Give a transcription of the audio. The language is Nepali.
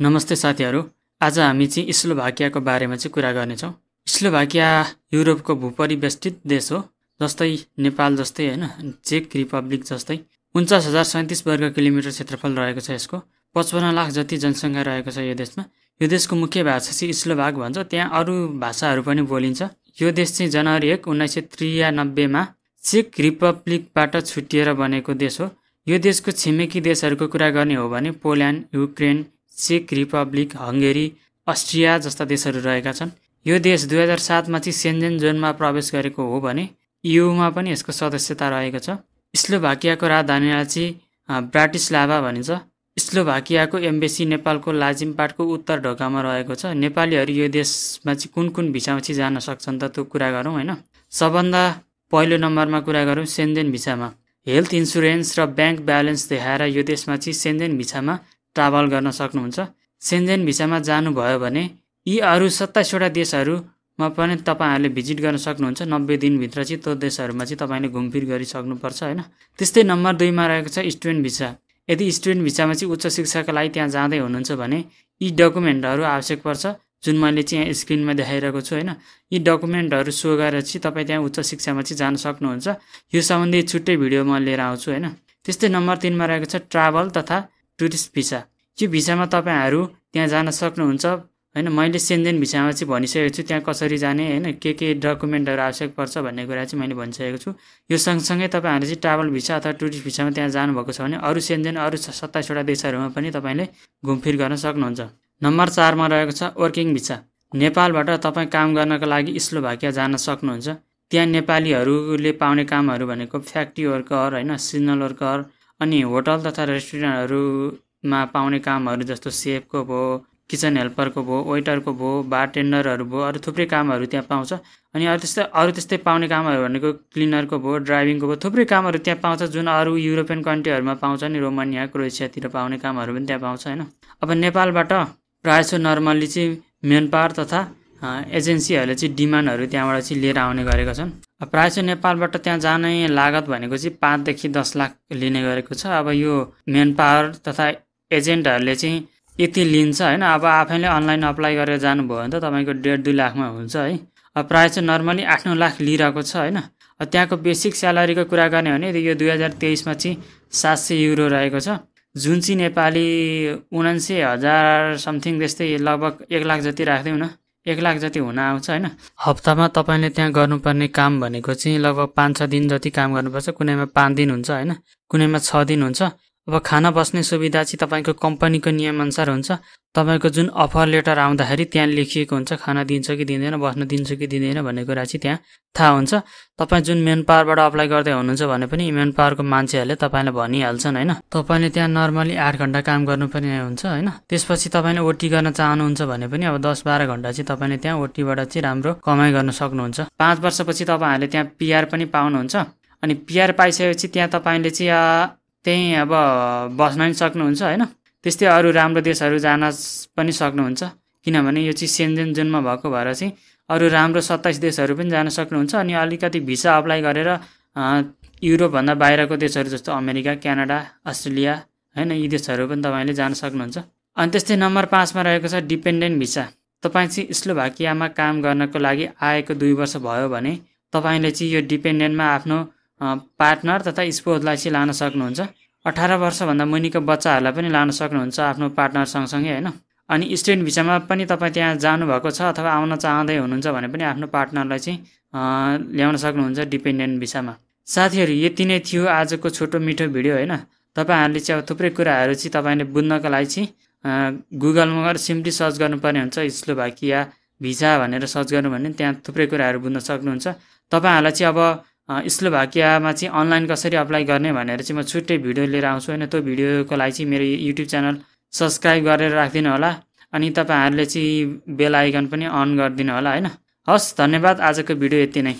नमस्ते साथीहरू आज हामी चाहिँ स्लोभाकियाको बारेमा चाहिँ कुरा गर्नेछौँ स्लोभाकिया युरोपको भूपरिवेष्टित देश हो जस्तै नेपाल जस्तै होइन चेक रिपब्लिक जस्तै उन्चास हजार सैँतिस वर्ग किलोमिटर क्षेत्रफल रहेको छ यसको पचपन्न लाख जति जनसङ्ख्या रहेको छ यो देशमा यो देशको मुख्य भाषा चाहिँ स्लोभाक भन्छ त्यहाँ अरू भाषाहरू पनि बोलिन्छ यो देश चाहिँ जनवरी एक उन्नाइस सय त्रियानब्बेमा चेक रिपब्लिकबाट छुट्टिएर बनेको देश हो यो देशको छिमेकी देशहरूको कुरा गर्ने हो भने पोल्यान्ड युक्रेन चेक रिपब्लिक हङ्गेरी अस्ट्रिया जस्ता देशहरू रहेका छन् यो देश दुई हजार सातमा चाहिँ सेन्जेन जोनमा प्रवेश गरेको हो भने युमा पनि यसको सदस्यता रहेको छ स्लोभाकियाको राजधानीलाई चाहिँ ब्राटिस लाभा भनिन्छ स्लोभाकियाको एम्बेसी नेपालको लाजिमपाटको उत्तर ढोकामा रहेको छ नेपालीहरू यो देशमा चाहिँ कुन कुन भिसामा चाहिँ जान सक्छन् त त्यो कुरा गरौँ होइन सबभन्दा पहिलो नम्बरमा कुरा गरौँ सेन्जेन भिसामा हेल्थ इन्सुरेन्स र ब्याङ्क ब्यालेन्स देखाएर यो देशमा चाहिँ सेन्जेन भिसामा ट्राभल गर्न सक्नुहुन्छ सेन्जेन भिसामा जानुभयो भने यी अरू सत्ताइसवटा देशहरूमा पनि तपाईँहरूले भिजिट गर्न सक्नुहुन्छ नब्बे दिनभित्र चाहिँ त्यो देशहरूमा चाहिँ तपाईँले घुमफिर गरिसक्नुपर्छ होइन त्यस्तै नम्बर दुईमा रहेको छ स्टुडेन्ट भिसा यदि स्टुडेन्ट भिसामा चाहिँ उच्च शिक्षाको लागि त्यहाँ जाँदै हुनुहुन्छ भने यी डकुमेन्टहरू आवश्यक पर्छ जुन मैले चाहिँ स्क्रिनमा देखाइरहेको छु होइन यी डकुमेन्टहरू सो गरेर चाहिँ तपाईँ त्यहाँ उच्च शिक्षामा चाहिँ जान सक्नुहुन्छ यो सम्बन्धी छुट्टै भिडियो म लिएर आउँछु होइन त्यस्तै नम्बर तिनमा रहेको छ ट्राभल तथा टुरिस्ट भिसा यो भिसामा तपाईँहरू त्यहाँ जान सक्नुहुन्छ होइन मैले सेन्जेन भिसामा चाहिँ भनिसकेको छु त्यहाँ कसरी जाने होइन के के डकुमेन्टहरू आवश्यक पर्छ भन्ने कुरा चाहिँ मैले भनिसकेको छु यो सँगसँगै तपाईँहरूले चाहिँ ट्राभल भिसा अथवा टुरिस्ट भिसामा त्यहाँ जानुभएको छ भने अरू सेन्जेन अरू सत्ताइसवटा देशहरूमा पनि तपाईँले घुमफिर गर्न सक्नुहुन्छ नम्बर चारमा रहेको छ वर्किङ भिसा नेपालबाट तपाईँ काम गर्नको लागि भाकिया जान सक्नुहुन्छ त्यहाँ नेपालीहरूले पाउने कामहरू भनेको फ्याक्ट्री वर्कर होइन सिजनल वर्कर अनि होटल तथा रेस्टुरेन्टहरूमा पाउने कामहरू जस्तो सेफको भयो किचन हेल्परको भयो वेटरको भयो बारटेन्डरहरू भयो अरू थुप्रै कामहरू त्यहाँ पाउँछ अनि अरू त्यस्तै अरू त्यस्तै पाउने कामहरू भनेको क्लिनरको भयो ड्राइभिङको भयो थुप्रै कामहरू त्यहाँ पाउँछ जुन अरू युरोपियन कन्ट्रीहरूमा पाउँछ नि रोमानिया क्रोएसियातिर पाउने कामहरू पनि त्यहाँ पाउँछ होइन अब नेपालबाट प्रायः नर्मल्ली चाहिँ मेन पावर तथा एजेन्सीहरूले चाहिँ डिमान्डहरू त्यहाँबाट चाहिँ लिएर आउने गरेका छन् प्रायः चाहिँ नेपालबाट त्यहाँ जाने लागत भनेको चाहिँ पाँचदेखि दस लाख लिने गरेको छ अब यो मेन पावर तथा एजेन्टहरूले चाहिँ यति लिन्छ होइन अब आफैले अनलाइन अप्लाई गरेर जानुभयो भने त तपाईँको डेढ दुई लाखमा हुन्छ है अब प्रायः चाहिँ नर्मली आठ नौ लाख लिइरहेको छ होइन त्यहाँको बेसिक स्यालेरीको कुरा गर्ने हो भने यो दुई हजार तेइसमा चाहिँ सात सय युरो रहेको छ जुन चाहिँ नेपाली उनान्से हजार समथिङ त्यस्तै लगभग एक लाख जति राख्दैनौँ न एक लाख जति हुन आउँछ होइन हप्तामा तपाईँले त्यहाँ गर्नुपर्ने काम भनेको चाहिँ लगभग पाँच छ दिन जति काम गर्नुपर्छ कुनैमा पाँच दिन हुन्छ होइन कुनैमा छ दिन हुन्छ अब खाना बस्ने सुविधा चाहिँ तपाईँको कम्पनीको नियमअनुसार हुन्छ तपाईँको जुन अफर लेटर आउँदाखेरि त्यहाँ लेखिएको हुन्छ खाना दिन्छ कि दिँदैन बस्न दिन्छ कि दिँदैन भन्ने कुरा चाहिँ त्यहाँ थाहा हुन्छ तपाईँ जुन मेन पावरबाट अप्लाई गर्दै हुनुहुन्छ भने पनि मेन पावरको मान्छेहरूले तपाईँलाई भनिहाल्छन् होइन तपाईँले त्यहाँ नर्मली आठ घन्टा काम गर्नुपर्ने हुन्छ होइन त्यसपछि तपाईँले ओटी गर्न चाहनुहुन्छ भने पनि अब दस बाह्र घन्टा चाहिँ तपाईँले त्यहाँ ओटीबाट चाहिँ राम्रो कमाइ गर्न सक्नुहुन्छ पाँच वर्षपछि तपाईँहरूले त्यहाँ पिआर पनि पाउनुहुन्छ अनि पिआर पाइसकेपछि त्यहाँ तपाईँले चाहिँ त्यहीँ अब बस्न पनि सक्नुहुन्छ होइन त्यस्तै अरू राम्रो देशहरू जान पनि सक्नुहुन्छ किनभने यो चाहिँ सेन्जेन जोनमा भएको भएर चाहिँ अरू राम्रो सत्ताइस देशहरू पनि जान सक्नुहुन्छ अनि अलिकति भिसा अप्लाई गरेर युरोपभन्दा बाहिरको देशहरू जस्तो अमेरिका क्यानाडा अस्ट्रेलिया होइन यी देशहरू पनि तपाईँले जान सक्नुहुन्छ अनि त्यस्तै नम्बर पाँचमा रहेको छ डिपेन्डेन्ट भिसा तपाईँ चाहिँ स्लोभाकियामा काम गर्नको लागि आएको दुई वर्ष भयो भने तपाईँले चाहिँ यो डिपेन्डेन्टमा आफ्नो पार्टनर तथा स्पोजलाई चाहिँ लान सक्नुहुन्छ अठार वर्षभन्दा मुनिको बच्चाहरूलाई पनि लान सक्नुहुन्छ आफ्नो पार्टनर सँगसँगै होइन अनि स्टुडेन्ट भिसामा पनि तपाईँ त्यहाँ जानुभएको छ अथवा आउन चाहँदै हुनुहुन्छ भने पनि आफ्नो पार्टनरलाई चाहिँ ल्याउन सक्नुहुन्छ डिपेन्डेन्ट भिसामा साथीहरू यति नै थियो आजको छोटो मिठो भिडियो होइन तपाईँहरूले चाहिँ अब थुप्रै कुराहरू चाहिँ तपाईँले बुझ्नको लागि चाहिँ गुगलमा गएर सिम्पली सर्च गर्नुपर्ने हुन्छ स्लो भाकिया भिसा भनेर सर्च गर्नु भने त्यहाँ थुप्रै कुराहरू बुझ्न सक्नुहुन्छ तपाईँहरूलाई चाहिँ अब स्लोभाकियामा चाहिँ अनलाइन कसरी अप्लाई गर्ने भनेर चाहिँ म छुट्टै भिडियो लिएर आउँछु होइन त्यो भिडियोको लागि चाहिँ मेरो युट्युब च्यानल सब्सक्राइब गरेर राखिदिनु होला अनि तपाईँहरूले चाहिँ बेल आइकन पनि अन गरिदिनु होला होइन हस् धन्यवाद आजको भिडियो यति नै